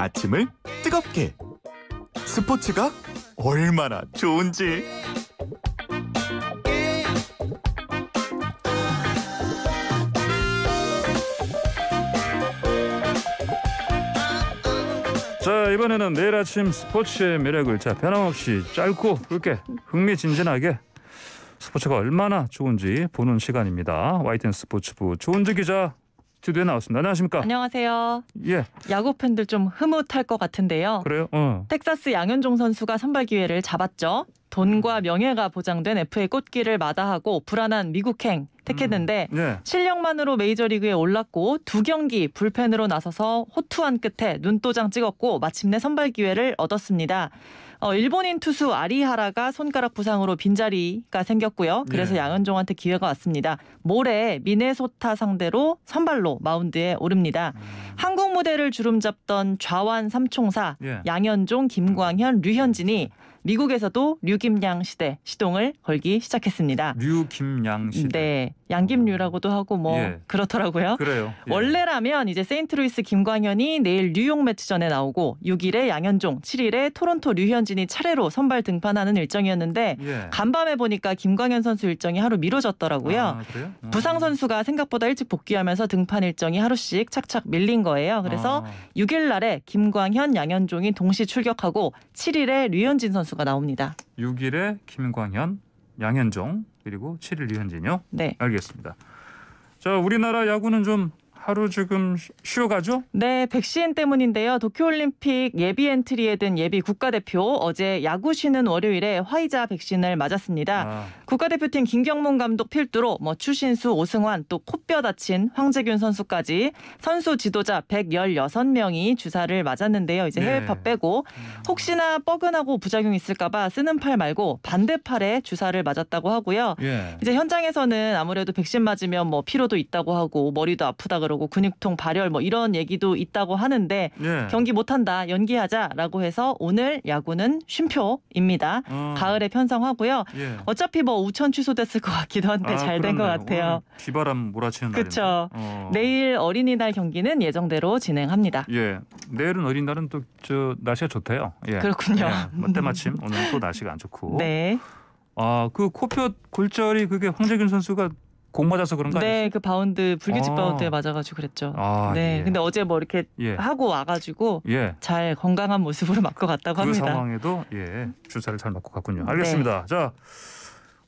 아침을 뜨겁게 스포츠가 얼마나 좋은지 자 이번에는 내일 아침 스포츠의 매력을 자 변함없이 짧고 굵게 흥미진진하게 스포츠가 얼마나 좋은지 보는 시간입니다. 와이튼 스포츠부 조은지 기자 스튜디오에 나왔습니다. 안녕하십니까? 안녕하세요. 예. 야구 팬들 좀 흐뭇할 것 같은데요. 그래요? 어. 텍사스 양현종 선수가 선발 기회를 잡았죠. 돈과 음. 명예가 보장된 FA 꽃길을 마다하고 불안한 미국행 택했는데 음, 네. 실력만으로 메이저리그에 올랐고 두 경기 불펜으로 나서서 호투한 끝에 눈도장 찍었고 마침내 선발 기회를 얻었습니다. 어, 일본인 투수 아리하라가 손가락 부상으로 빈자리가 생겼고요. 그래서 네. 양현종한테 기회가 왔습니다. 모레 미네소타 상대로 선발로 마운드에 오릅니다. 음. 한국 무대를 주름잡던 좌완 삼총사 네. 양현종, 김광현, 류현진이 네. 미국에서도 류김양 시대 시동을 걸기 시작했습니다. 류김양 시대. 네. 양김류라고도 어. 하고 뭐 예. 그렇더라고요. 그래요. 예. 원래라면 이제 세인트루이스 김광현이 내일 뉴욕 매치전에 나오고 6일에 양현종, 7일에 토론토 류현진이 차례로 선발 등판하는 일정이었는데 예. 간밤에 보니까 김광현 선수 일정이 하루 미뤄졌더라고요. 아, 아. 부상 선수가 생각보다 일찍 복귀하면서 등판 일정이 하루씩 착착 밀린 거예요. 그래서 아. 6일 날에 김광현, 양현종이 동시 출격하고 7일에 류현진 선수 선수가 나옵니다. 6일에 김광현, 양현종 그리고 7일 이현진요. 네. 알겠습니다. 자, 우리나라 야구는 좀 하루 지금 쉬어가죠? 네, 백신 때문인데요. 도쿄올림픽 예비 엔트리에 든 예비 국가대표 어제 야구 쉬는 월요일에 화이자 백신을 맞았습니다. 아. 국가대표팀 김경문 감독 필두로 뭐 추신수, 오승환 또 코뼈 다친 황재균 선수까지 선수 지도자 116명이 주사를 맞았는데요. 이제 해외파 네. 빼고 음. 혹시나 뻐근하고 부작용 있을까봐 쓰는 팔 말고 반대 팔에 주사를 맞았다고 하고요. 예. 이제 현장에서는 아무래도 백신 맞으면 뭐 피로도 있다고 하고 머리도 아프다 고 그러고 근육통 발열 뭐 이런 얘기도 있다고 하는데 예. 경기 못한다 연기하자라고 해서 오늘 야구는 쉼표입니다. 어. 가을에 편성하고요. 예. 어차피 뭐 우천 취소됐을 것 같기도 한데 아, 잘된 것 같아요. 비바람 몰아치는 날. 그렇죠. 어. 내일 어린이날 경기는 예정대로 진행합니다. 예, 내일은 어린이날은 또 저 날씨가 좋대요. 예. 그렇군요. 예. 때마침 오늘 또 날씨가 안 좋고. 네. 아 그 코표 골절이 그게 황재균 선수가 공 맞아서 그런 거 네, 아니었요그 바운드 불규칙 아. 바운드에 맞아가지고 그랬죠. 아, 네, 예. 근데 어제 뭐 이렇게 예. 하고 와가지고 예. 잘 건강한 모습으로 맞고 갔다고 그 합니다. 상황에도 예 주사를 잘 맞고 갔군요. 네. 알겠습니다. 자.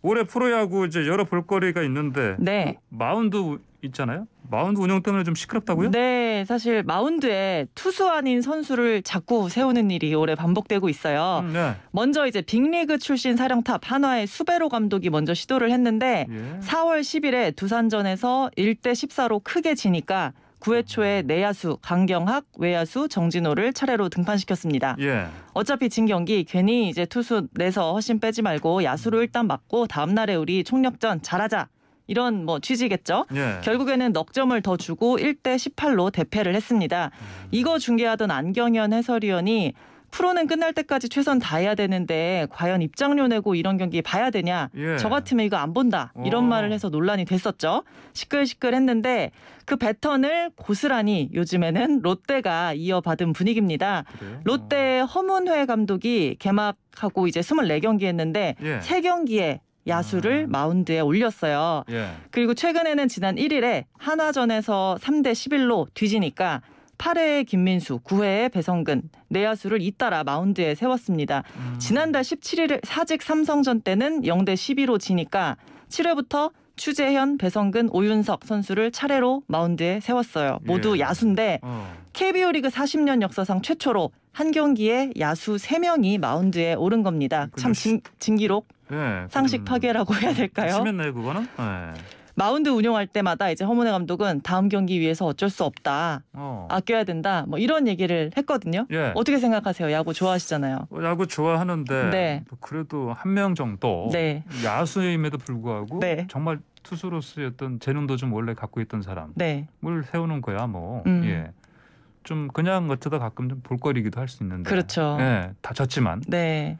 올해 프로야구 이제 여러 볼거리가 있는데 네. 마운드 있잖아요. 마운드 운영 때문에 좀 시끄럽다고요? 네, 사실 마운드에 투수 아닌 선수를 자꾸 세우는 일이 올해 반복되고 있어요. 음, 네. 먼저 이제 빅리그 출신 사령탑 한화의 수베로 감독이 먼저 시도를 했는데 예. 4월 10일에 두산전에서 1대 14로 크게 지니까 9회 초에 내야수 강경학, 외야수 정진호를 차례로 등판시켰습니다. 예. 어차피 진 경기 괜히 이제 투수 내서 허심 빼지 말고 야수로 일단 맞고 다음 날에 우리 총력전 잘하자. 이런 뭐 취지겠죠. 예. 결국에는 넉 점을 더 주고 1대 18로 대패를 했습니다. 음. 이거 중계하던 안경현 해설위원이 프로는 끝날 때까지 최선 다해야 되는데 과연 입장료 내고 이런 경기 봐야 되냐? 예. 저 같으면 이거 안 본다. 이런 어. 말을 해서 논란이 됐었죠. 시끌시끌했는데 그 배턴을 고스란히 요즘에는 롯데가 이어받은 분위기입니다. 그래요? 롯데 어. 허문회 감독이 개막하고 이제 24경기 했는데 예. 3경기에 야수를 음. 마운드에 올렸어요. 예. 그리고 최근에는 지난 1일에 한화전에서 3대 11로 뒤지니까 8회에 김민수, 9회에 배성근 내야수를 잇따라 마운드에 세웠습니다. 음. 지난달 17일 사직 삼성전 때는 0대 11로 지니까 7회부터 추재현, 배성근, 오윤석 선수를 차례로 마운드에 세웠어요. 모두 예. 야수인데 어. KBO 리그 40년 역사상 최초로 한 경기에 야수 3명이 마운드에 오른 겁니다. 예, 참 진, 진기록, 예, 상식 음. 파괴라고 해야 될까요? 심했 그거는? 예. 마운드 운영할 때마다 이제 허문회 감독은 다음 경기 위해서 어쩔 수 없다. 어. 아껴야 된다. 뭐 이런 얘기를 했거든요. 예. 어떻게 생각하세요? 야구 좋아하시잖아요. 어, 야구 좋아하는데 네. 뭐 그래도 한 명 정도 네. 야수임에도 불구하고 네. 정말 투수로서의 어떤 재능도 좀 원래 갖고 있던 사람을 네. 세우는 거야 뭐. 음. 예. 좀 그냥 어쩌다 가끔 좀 볼거리기도 할 수 있는데. 그렇죠. 예. 다쳤지만. 네.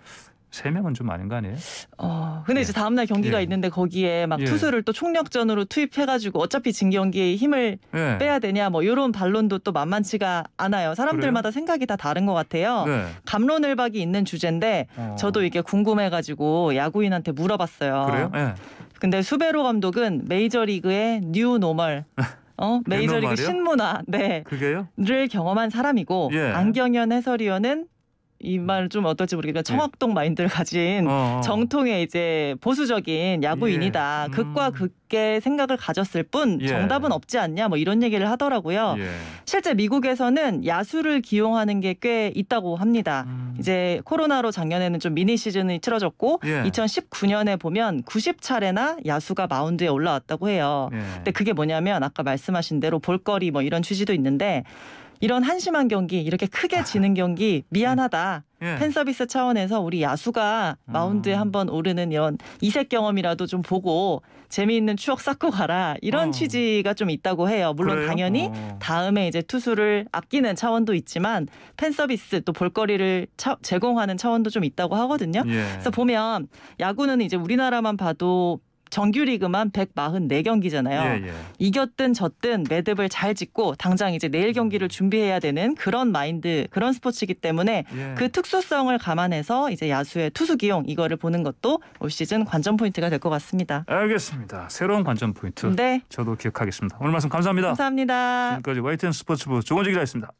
세 명은 좀 아닌 거 아니에요? 어, 근데 예. 이제 다음날 경기가 예. 있는데 거기에 막 예. 투수를 또 총력전으로 투입해가지고 어차피 진 경기에 힘을 예. 빼야 되냐 뭐 이런 반론도 또 만만치가 않아요. 사람들마다 그래요? 생각이 다 다른 것 같아요. 네. 감론을박이 있는 주제인데 어. 저도 이게 궁금해가지고 야구인한테 물어봤어요. 그래요? 예. 근데 수베로 감독은 메이저리그의 뉴 노멀 어 메이저리그 신문화 네를 경험한 사람이고 예. 안경현 해설위원은 이 음. 말은 좀 어떨지 모르겠지만 네. 청학동 마인드를 가진 어, 어. 정통의 이제 보수적인 야구인이다. 예. 음. 극과 극의 생각을 가졌을 뿐 예. 정답은 없지 않냐 뭐 이런 얘기를 하더라고요. 예. 실제 미국에서는 야수를 기용하는 게 꽤 있다고 합니다. 음. 이제 코로나로 작년에는 좀 미니 시즌이 치러졌고 2019년에 예. 보면 90차례나 야수가 마운드에 올라왔다고 해요. 예. 근데 그게 뭐냐면 아까 말씀하신 대로 볼거리 뭐 이런 취지도 있는데 이런 한심한 경기 이렇게 크게 아. 지는 경기 미안하다. 예. 예. 팬 서비스 차원에서 우리 야수가 음. 마운드에 한번 오르는 이런 이색 경험이라도 좀 보고 재미있는 추억 쌓고 가라 이런 어. 취지가 좀 있다고 해요. 물론 그래요? 당연히 어. 다음에 이제 투수를 아끼는 차원도 있지만 팬 서비스 또 볼거리를 차, 제공하는 차원도 좀 있다고 하거든요. 예. 그래서 보면 야구는 이제 우리나라만 봐도 정규리그만 144경기잖아요. 예, 예. 이겼든 졌든 매듭을 잘 짓고 당장 이제 내일 경기를 음. 준비해야 되는 그런 마인드 그런 스포츠이기 때문에 예. 그 특수성을 감안해서 이제 야수의 투수 기용 이거를 보는 것도 올 시즌 관전 포인트가 될 것 같습니다. 알겠습니다. 새로운 관전 포인트. 네. 저도 기억하겠습니다. 오늘 말씀 감사합니다. 감사합니다. 지금까지 YTN 스포츠부 조건지 기자였습니다.